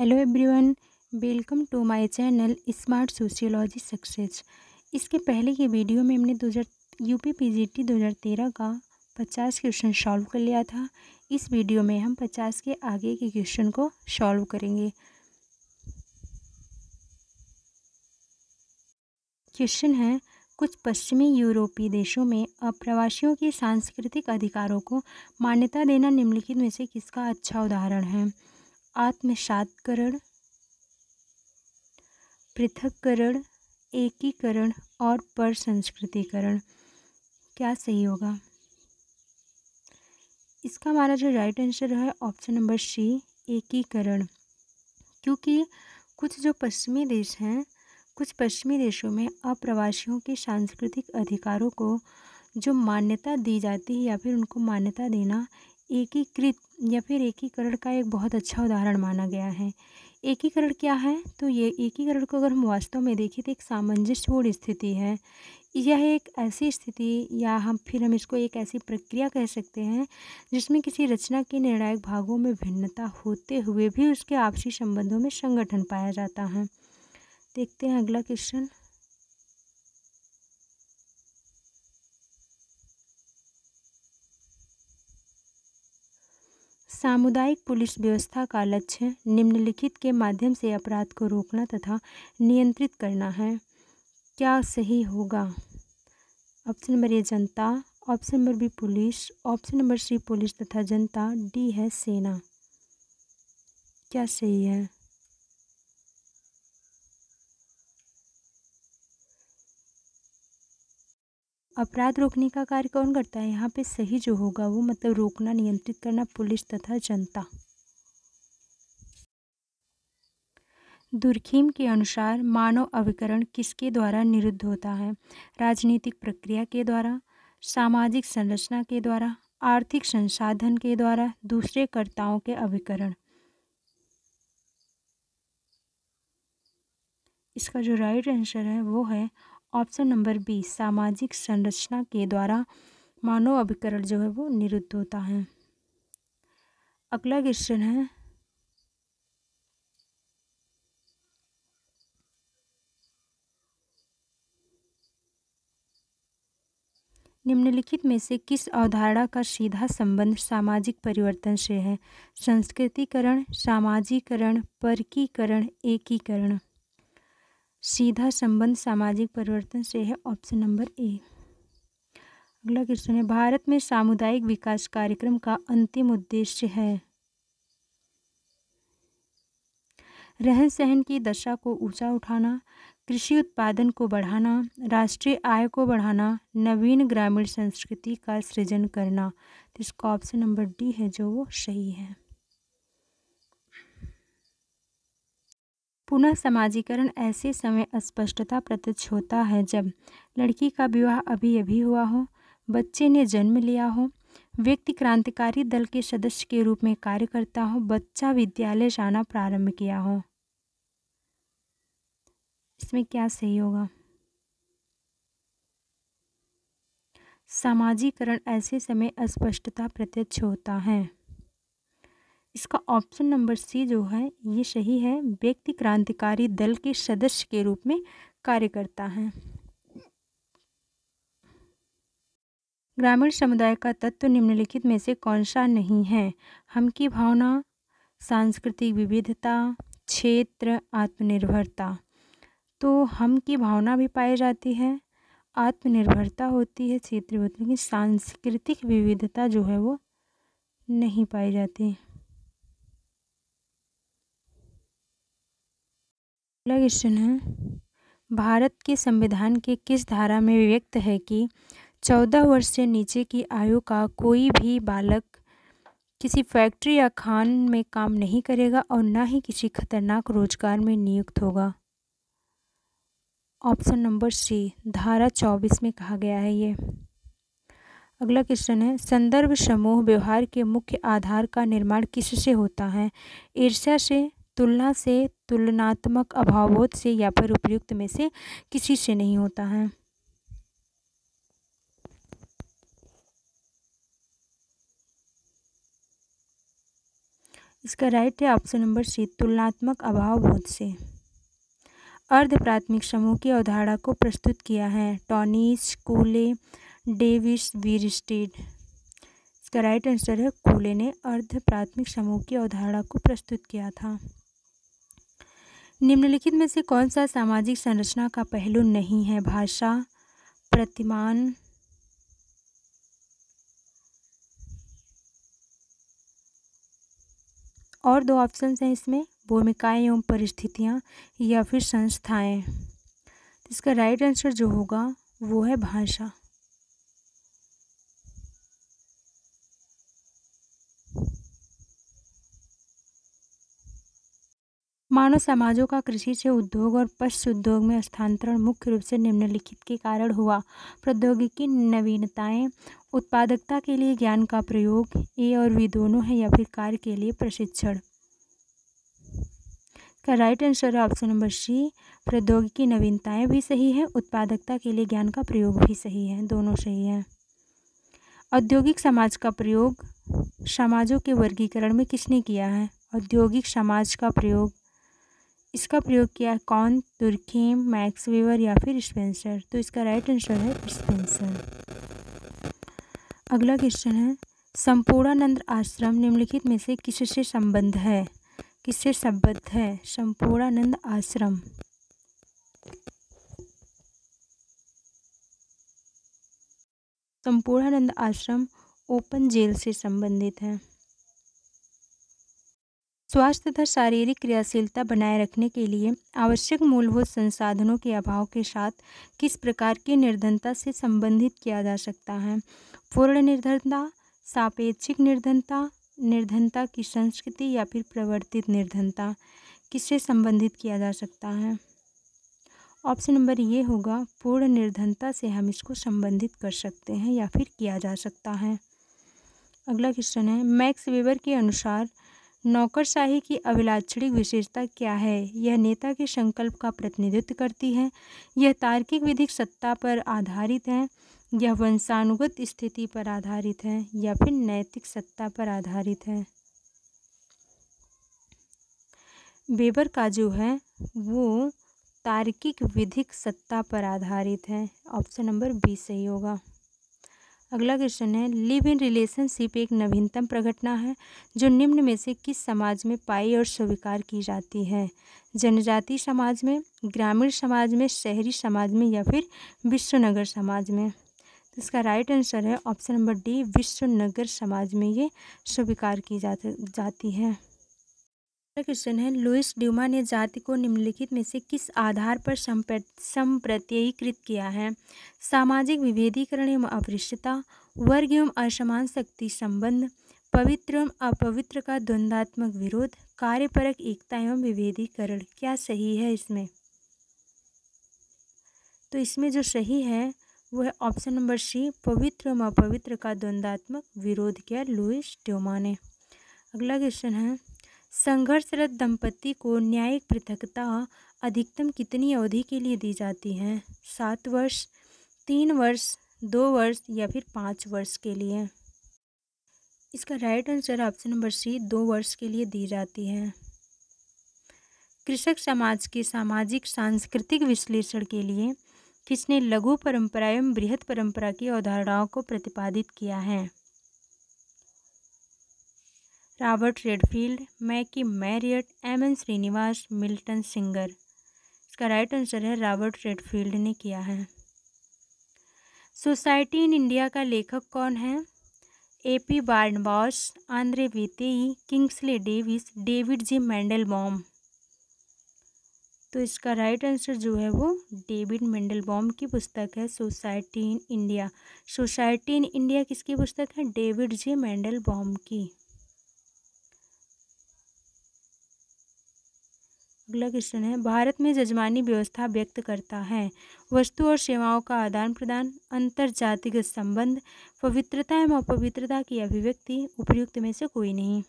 hello everyone welcome to my channel smart sociology success इसके पहले की वीडियो में हमने दो हज़ार U P P G T दो हज़ार तेरह का पचास क्वेश्चन सॉल्व कर लिया था इस वीडियो में हम पचास के आगे के क्वेश्चन को सॉल्व करेंगे क्वेश्चन है कुछ पश्चिमी यूरोपीय देशों में अप्रवासियों के सांस्कृतिक अधिकारों को मान्यता देना निम्नलिखित में से किसका अच्छा उदाहरण है आत्मसातकरण पृथककरण एकीकरण और पर संस्कृतिकरण क्या सही होगा इसका हमारा जो राइट आंसर है ऑप्शन नंबर सी एकीकरण क्योंकि कुछ जो पश्चिमी देश हैं कुछ पश्चिमी देशों में अप्रवासियों के सांस्कृतिक अधिकारों को जो मान्यता दी जाती है या फिर उनको मान्यता देना एकीकृत या फिर एकीकरण का एक बहुत अच्छा उदाहरण माना गया है एकीकरण क्या है तो ये एकीकरण को अगर हम वास्तव में देखें तो एक सामंजस्यपूर्ण स्थिति है यह एक ऐसी स्थिति या हम फिर हम इसको एक ऐसी प्रक्रिया कह सकते हैं जिसमें किसी रचना के निर्णायक भागों में भिन्नता होते हुए भी उसके आपसी संबंधों में संगठन पाया जाता है देखते हैं अगला क्वेश्चन सामुदायिक पुलिस व्यवस्था का लक्ष्य निम्नलिखित के माध्यम से अपराध को रोकना तथा नियंत्रित करना है क्या सही होगा ऑप्शन नंबर ए जनता option number B police option number C police तथा जनता डी है सेना क्या सही है अपराध रोकने का कार्य कौन करता है यहाँ पे सही जो होगा वो मतलब रोकना नियंत्रित करना पुलिस तथा जनता दुर्खीम के अनुसार मानव अभिकरण किसके द्वारा निरुद्ध होता है राजनीतिक प्रक्रिया के द्वारा सामाजिक संरचना के द्वारा आर्थिक संसाधन के द्वारा दूसरे कर्ताओं के अभिकरण इसका जो राइट आंसर है वो है ऑप्शन नंबर बी सामाजिक संरचना के द्वारा मानव अभिकरण जो है वो निरुद्ध होता है अगला क्वेश्चन है निम्नलिखित में से किस अवधारणा का सीधा संबंध सामाजिक परिवर्तन से है संस्कृतिकरण सामाजिकरण परकीकरण एकीकरण सीधा संबंध सामाजिक परिवर्तन से है ऑप्शन नंबर ए अगला क्वेश्चन है भारत में सामुदायिक विकास कार्यक्रम का अंतिम उद्देश्य है रहन सहन की दशा को ऊंचा उठाना कृषि उत्पादन को बढ़ाना राष्ट्रीय आय को बढ़ाना नवीन ग्रामीण संस्कृति का सृजन करना तो इसका ऑप्शन नंबर डी है जो वो सही है पुनः समाजीकरण ऐसे समय अस्पष्टता प्रत्यक्ष होता है जब लड़की का विवाह अभी अभी हुआ हो बच्चे ने जन्म लिया हो व्यक्ति क्रांतिकारी दल के सदस्य के रूप में कार्य करता हो बच्चा विद्यालय जाना प्रारंभ किया हो इसमें क्या सही होगा सामाजिकरण ऐसे समय अस्पष्टता प्रत्यक्ष होता है इसका ऑप्शन नंबर सी जो है ये सही है व्यक्ति क्रांतिकारी दल के सदस्य के रूप में कार्य करता है ग्रामीण समुदाय का तत्व निम्नलिखित में से कौन सा नहीं है हम की भावना सांस्कृतिक विविधता क्षेत्र आत्मनिर्भरता तो हम की भावना भी पाई जाती है आत्मनिर्भरता होती है क्षेत्र होती है लेकिन सांस्कृतिक विविधता जो है वो नहीं पाई जाती अगला क्वेश्चन है भारत के संविधान के किस धारा में व्यक्त है कि चौदह वर्ष से नीचे की आयु का कोई भी बालक किसी फैक्ट्री या खान में काम नहीं करेगा और ना ही किसी खतरनाक रोजगार में नियुक्त होगा ऑप्शन नंबर सी धारा चौबीस में कहा गया है ये अगला क्वेश्चन है संदर्भ समूह व्यवहार के मुख्य आधार का निर्माण किससे होता है ईर्ष्या से तुलना से तुलनात्मक अभावोध से या फिर उपयुक्त में से किसी से नहीं होता है इसका राइट है ऑप्शन नंबर सी तुलनात्मक अभाव बोध से अर्ध प्राथमिक समूह की अवधारणा को प्रस्तुत किया है टॉनिस कूले डेविस वीरस्टेड इसका राइट आंसर है कूले ने अर्ध प्राथमिक समूह की अवधारणा को प्रस्तुत किया था निम्नलिखित में से कौन सा सामाजिक संरचना का पहलू नहीं है भाषा प्रतिमान और दो ऑप्शन हैं इसमें भूमिकाएं एवं परिस्थितियां या फिर संस्थाएं तो इसका राइट आंसर जो होगा वो है भाषा मानव समाजों का कृषि से उद्योग और पश्च उद्योग में स्थानांतरण मुख्य रूप से निम्नलिखित के कारण हुआ प्रौद्योगिकी नवीनताएं उत्पादकता के लिए ज्ञान का प्रयोग ए और वी दोनों है या फिर कार्य के लिए प्रशिक्षण का राइट आंसर है ऑप्शन नंबर सी प्रौद्योगिकी नवीनताएं भी सही है उत्पादकता के लिए ज्ञान का प्रयोग भी सही है दोनों सही हैं औद्योगिक समाज का प्रयोग समाजों के वर्गीकरण में किसने किया है औद्योगिक समाज का प्रयोग इसका प्रयोग किया है कौन तुर्खेम मैक्स वेवर या फिर स्पेंसर तो इसका राइट आंसर है स्पेंसर अगला क्वेश्चन है संपूर्णानंद आश्रम निम्नलिखित में से किससे संबंध है किससे संबद्ध है संपूर्णानंद आश्रम संपूर्णानंद आश्रम ओपन जेल से संबंधित है स्वास्थ्य तथा शारीरिक क्रियाशीलता बनाए रखने के लिए आवश्यक मूलभूत संसाधनों के अभाव के साथ किस प्रकार की निर्धनता से संबंधित किया जा सकता है पूर्ण निर्धनता सापेक्षिक निर्धनता निर्धनता की संस्कृति या फिर प्रवर्तित निर्धनता किससे संबंधित किया जा सकता है ऑप्शन नंबर ये होगा पूर्ण निर्धनता से हम इसको संबंधित कर सकते हैं या फिर किया जा सकता है अगला क्वेश्चन है मैक्स वेबर के अनुसार नौकरशाही की अभिलाक्षणिक विशेषता क्या है यह नेता के संकल्प का प्रतिनिधित्व करती है यह तार्किक विधिक सत्ता पर आधारित है यह वंशानुगत स्थिति पर आधारित है या फिर नैतिक सत्ता पर आधारित है बेबर का जो है वो तार्किक विधिक सत्ता पर आधारित है ऑप्शन नंबर बी सही होगा अगला क्वेश्चन है लिव इन रिलेशनशिप एक नवीनतम प्रघटना है जो निम्न में से किस समाज में पाई और स्वीकार की जाती है जनजाति समाज में ग्रामीण समाज में शहरी समाज में या फिर विश्वनगर समाज में तो इसका राइट आंसर है ऑप्शन नंबर डी विश्वनगर समाज में ये स्वीकार की जाती जाती है क्वेश्चन है लुइस ड्यूमा ने जाति को निम्नलिखित में से किस आधार पर संप्रत्ययीकृत किया है सामाजिक विभेदीकरण एवं अपृष्टता वर्ग एवं असमान शक्ति संबंध पवित्र एवं अपवित्र का द्वंद्वात्मक विरोध कार्यपरक एकता एवं विभेदीकरण क्या सही है इसमें तो इसमें जो सही है वो है ऑप्शन नंबर सी पवित्र एवं अपवित्र का द्वंद्वात्मक विरोध किया लुइस ड्योमा ने अगला क्वेश्चन है संघर्षरत दंपति को न्यायिक पृथकता अधिकतम कितनी अवधि के लिए दी जाती है सात वर्ष तीन वर्ष दो वर्ष या फिर पाँच वर्ष के लिए इसका right answer option number C दो वर्ष के लिए दी जाती है कृषक समाज के सामाजिक सांस्कृतिक विश्लेषण के लिए किसने लघु परंपरा एवं बृहद परंपरा की अवधारणाओं को प्रतिपादित किया है Robert Redfield McKim Marriott M N Srinivas Milton Singer इसका राइट आंसर है रॉबर्ट रेडफील्ड ने किया है सोसाइटी इन इंडिया का लेखक कौन है ए पी बार्नबॉस आंद्रे वेतेई Kingsley Davis David G Mandelbaum तो इसका राइट आंसर जो है वो डेविड मेंडल बॉम की पुस्तक है society in India society in India किसकी पुस्तक है डेविड जी मैंडल बॉम की अगला क्वेश्चन है भारत में जजमानी व्यवस्था व्यक्त करता है वस्तु और सेवाओं का आदान प्रदान अंतर जातिगत संबंध पवित्रता एवं अपवित्रता की अभिव्यक्ति उपयुक्त में से कोई नहीं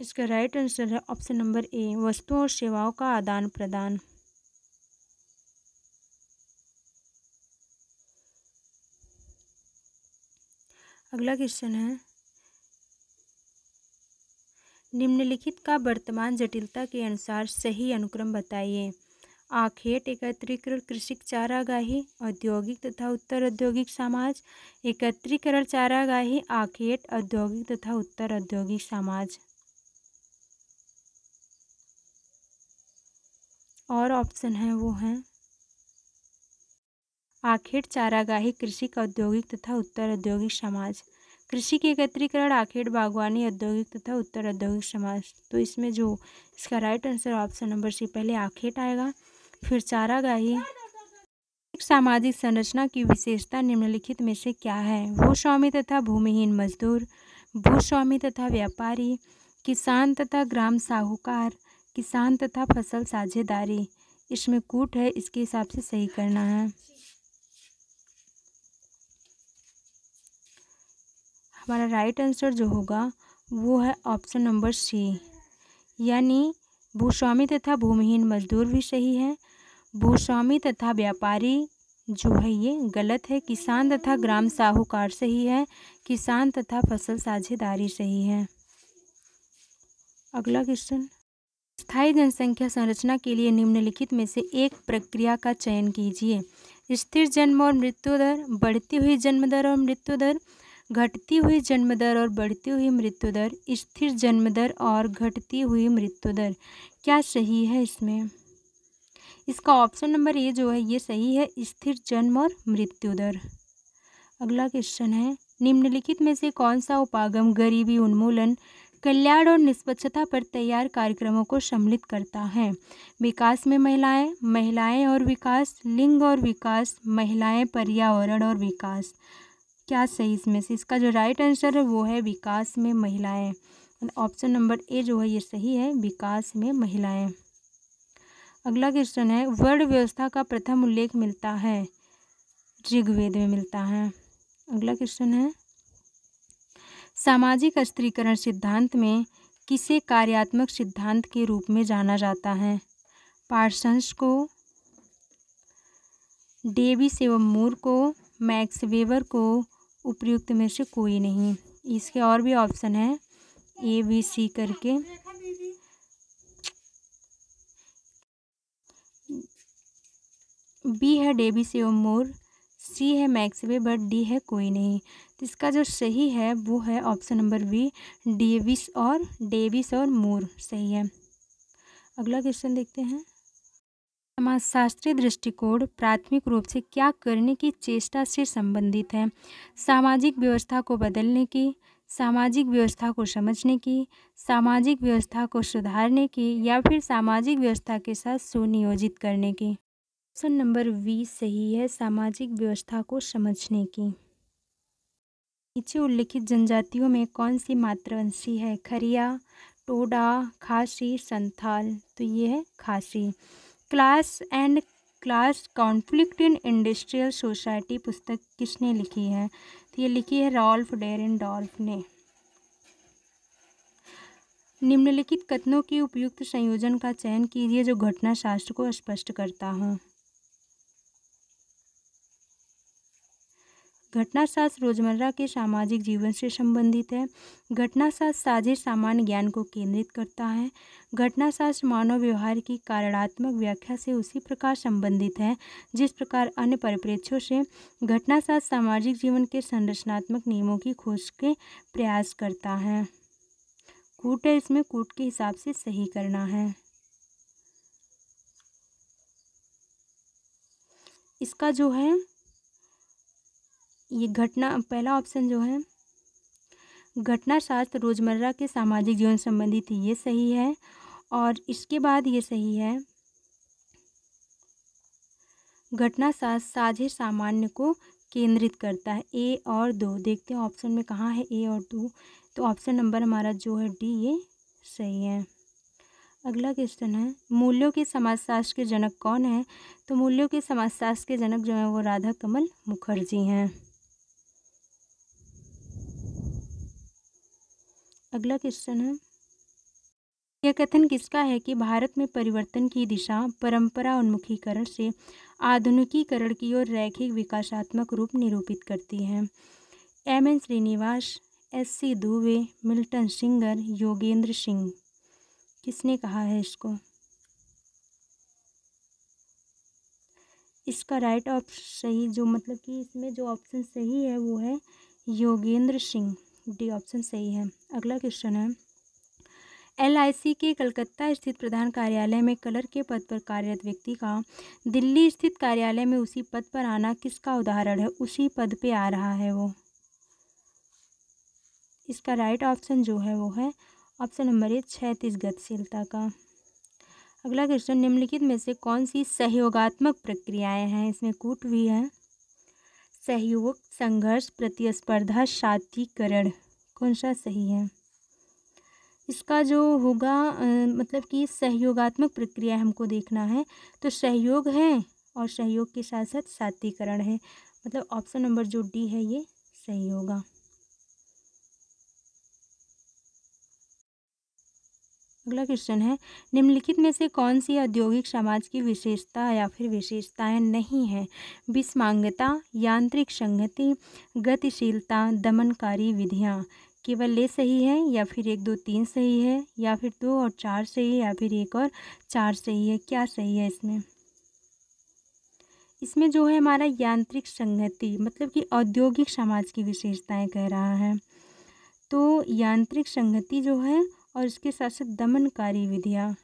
इसका राइट आंसर है ऑप्शन नंबर ए वस्तुओं और सेवाओं का आदान प्रदान अगला क्वेश्चन है निम्नलिखित का वर्तमान जटिलता के अनुसार सही अनुक्रम बताइए आखेट एकत्रीकरण कृषि चारागाही औद्योगिक तथा उत्तर औद्योगिक समाज एकत्रीकरण चारागाही आखेट औद्योगिक तथा उत्तर औद्योगिक समाज और ऑप्शन है वो हैं आखेट चारागाही कृषि औद्योगिक तथा उत्तर औद्योगिक समाज कृषि के एकत्रीकरण आखेड़ बागवानी औद्योगिक तथा उत्तर औद्योगिक समाज तो इसमें जो इसका right answer option number C पहले आखेट आएगा फिर चारागाही सामाजिक संरचना की विशेषता निम्नलिखित में से क्या है भूस्वामी तथा भूमिहीन मजदूर भूस्वामी तथा व्यापारी किसान तथा ग्राम साहूकार किसान तथा फसल साझेदारी इसमें कूट है इसके हिसाब से सही करना है हमारा राइट आंसर जो होगा वो है ऑप्शन नंबर सी यानी भूस्वामी तथा भूमिहीन मजदूर भी सही है भूस्वामी तथा व्यापारी जो है ये गलत है किसान तथा ग्राम साहूकार सही है किसान तथा फसल साझेदारी सही है अगला क्वेश्चन स्थायी जनसंख्या संरचना के लिए निम्नलिखित में से एक प्रक्रिया का चयन कीजिए स्थिर जन्म और मृत्यु दर बढ़ती हुई जन्म दर और मृत्यु दर घटती हुई जन्मदर और बढ़ती हुई मृत्यु दर स्थिर जन्मदर और घटती हुई मृत्यु दर क्या सही है इसमें इसका ऑप्शन नंबर ए जो है ये सही है स्थिर जन्म और मृत्यु दर अगला क्वेश्चन है निम्नलिखित में से कौन सा उपागम गरीबी उन्मूलन कल्याण और निष्पक्षता पर तैयार कार्यक्रमों को सम्मिलित करता है विकास में महिलाएं महिलाएं और विकास लिंग और विकास महिलाएं पर्यावरण और विकास क्या सही इसमें से इसका जो राइट आंसर है वो है विकास में महिलाएं ऑप्शन नंबर ए जो है ये सही है विकास में महिलाएं अगला क्वेश्चन है वर्ड व्यवस्था का प्रथम उल्लेख मिलता है ऋग्वेद में मिलता है अगला क्वेश्चन है सामाजिक स्त्रीकरण सिद्धांत में किसे कार्यात्मक सिद्धांत के रूप में जाना जाता है पार्सन्स को डेविस एवं मूर को मैक्स वेवर को उपयुक्त में से कोई नहीं इसके और भी ऑप्शन हैं ए बी सी करके बी है डेबी से मोर सी है मैक्स वे बट डी है कोई नहीं तो इसका जो सही है वो है ऑप्शन नंबर बी डेविस और डेविस और मोर सही है अगला क्वेश्चन देखते हैं समाजशास्त्रीय दृष्टिकोण प्राथमिक रूप से क्या करने की चेष्टा से संबंधित है सामाजिक व्यवस्था को बदलने की सामाजिक व्यवस्था को समझने की सामाजिक व्यवस्था को सुधारने की या फिर सामाजिक व्यवस्था के साथ सुनियोजित करने की ऑप्शन नंबर वी सही है सामाजिक व्यवस्था को समझने की नीचे उल्लिखित जनजातियों में कौन सी मातृवंशी है खरिया टोडा खासी संथाल तो ये है खासी class and class conflict in industrial society पुस्तक किसने लिखी है तो ये लिखी है रॉल्फ डेरिन डॉल्फ ने निम्नलिखित कथनों के उपयुक्त संयोजन का चयन कीजिए जो घटना शास्त्र को स्पष्ट करता हूँ घटनाशास्त्र रोजमर्रा के सामाजिक जीवन से संबंधित है घटनाशास्त्र साझे सामान्य ज्ञान को केंद्रित करता है घटनाशास्त्र मानव व्यवहार की कारणात्मक व्याख्या से उसी प्रकार संबंधित है जिस प्रकार अन्य परिप्रेक्ष्यों से घटनाशास्त्र सामाजिक जीवन के संरचनात्मक नियमों की खोज के प्रयास करता है कूट है इसमें कूट के हिसाब से सही करना है इसका जो है ये घटना पहला ऑप्शन जो है घटना शास्त्र रोज़मर्रा के सामाजिक जीवन संबंधी थी ये सही है और इसके बाद ये सही है घटना शास्त्र साझे सामान्य को केंद्रित करता है ए और दो देखते हैं ऑप्शन में कहाँ है ए और दो तो ऑप्शन नंबर हमारा जो है डी ये सही है अगला क्वेश्चन है मूल्यों के समाजशास्त्र के जनक कौन है तो मूल्यों के समाजशास्त्र के जनक जो हैं वो राधा कमल मुखर्जी हैं अगला क्वेश्चन है यह कथन किसका है कि भारत में परिवर्तन की दिशा परंपरा उन्मुखीकरण से आधुनिकीकरण की ओर रैखिक विकासात्मक रूप निरूपित करती है M N Srinivas S C Dube Milton Singer Yogendra Singh किसने कहा है इसको इसका राइट ऑप्शन सही जो मतलब कि इसमें जो ऑप्शन सही है वो है योगेंद्र सिंह डी ऑप्शन सही है अगला क्वेश्चन है एलआईसी के कलकत्ता स्थित प्रधान कार्यालय में कलर के पद पर कार्यरत व्यक्ति का दिल्ली स्थित कार्यालय में उसी पद पर आना किसका उदाहरण है उसी पद पे आ रहा है वो इसका राइट ऑप्शन जो है वो है ऑप्शन नंबर ए छैतीस गतिशीलता का अगला क्वेश्चन निम्नलिखित में से कौन सी सहयोगात्मक प्रक्रियाएं हैं इसमें कूट भी है सहयोग संघर्ष प्रतिस्पर्धा शातिकरण कौन सा सही है इसका जो होगा मतलब कि सहयोगात्मक प्रक्रिया हमको देखना है तो सहयोग है और सहयोग के साथ साथ सातीकरण है मतलब ऑप्शन नंबर जो डी है ये सही होगा अगला क्वेश्चन है निम्नलिखित में से कौन सी औद्योगिक समाज की विशेषता या फिर विशेषताएं नहीं हैं विस्मांगता यांत्रिक संगति गतिशीलता दमनकारी विधियां केवल ले सही है या फिर एक दो तीन सही है या फिर दो और चार सही है या फिर एक और चार सही है क्या सही है इसमें इसमें जो है हमारा यांत्रिक संगति मतलब कि औद्योगिक समाज की विशेषताएं कह रहा है तो यांत्रिक संगति जो है और इसके साथ साथ दमनकारी विधियाँ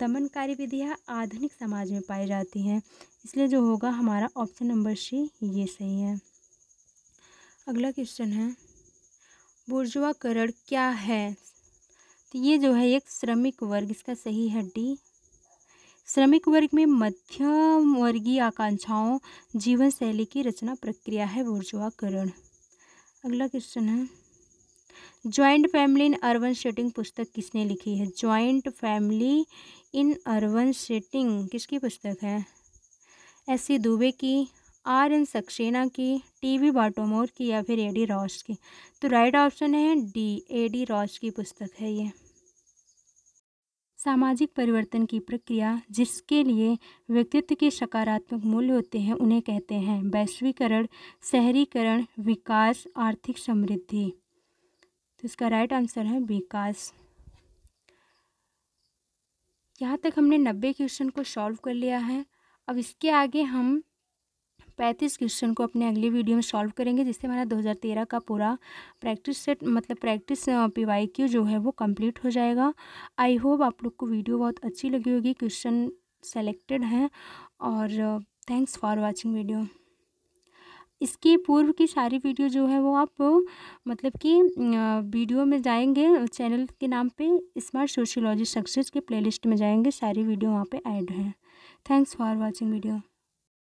दमनकारी विधियाँ आधुनिक समाज में पाई जाती हैं इसलिए जो होगा हमारा ऑप्शन नंबर सी ये सही है अगला क्वेश्चन है बुर्जुआकरण क्या है तो ये जो है एक श्रमिक वर्ग इसका सही है डी श्रमिक वर्ग में मध्यम वर्गीय आकांक्षाओं जीवन शैली की रचना प्रक्रिया है बुर्जुआकरण अगला क्वेश्चन है joint family in urban setting पुस्तक किसने लिखी है joint family in urban setting किसकी पुस्तक है एस दुबे की आर एन सक्सेना की टी वी बाटोमोर की या फिर ए डी रॉस की तो राइट ऑप्शन है डी ए डी रॉस की पुस्तक है ये सामाजिक परिवर्तन की प्रक्रिया जिसके लिए व्यक्तित्व के सकारात्मक मूल्य होते हैं उन्हें कहते हैं वैश्वीकरण शहरीकरण विकास आर्थिक समृद्धि तो इसका राइट आंसर है विकास यहाँ तक हमने नब्बे क्वेश्चन को सॉल्व कर लिया है अब इसके आगे हम पैंतीस क्वेश्चन को अपने अगली वीडियो में सॉल्व करेंगे जिससे हमारा 2013 का पूरा प्रैक्टिस सेट मतलब प्रैक्टिस पी वाई क्यू जो है वो कंप्लीट हो जाएगा आई होप आप लोग को वीडियो बहुत अच्छी लगी होगी क्वेश्चन सेलेक्टेड हैं और थैंक्स फॉर वाचिंग वीडियो इसके पूर्व की सारी वीडियो जो है वो आप मतलब कि वीडियो में जाएंगे चैनल के नाम पे स्मार्ट सोशियोलॉजी सक्सेस के प्लेलिस्ट में जाएंगे सारी वीडियो वहाँ पे ऐड हैं थैंक्स फॉर वाचिंग वीडियो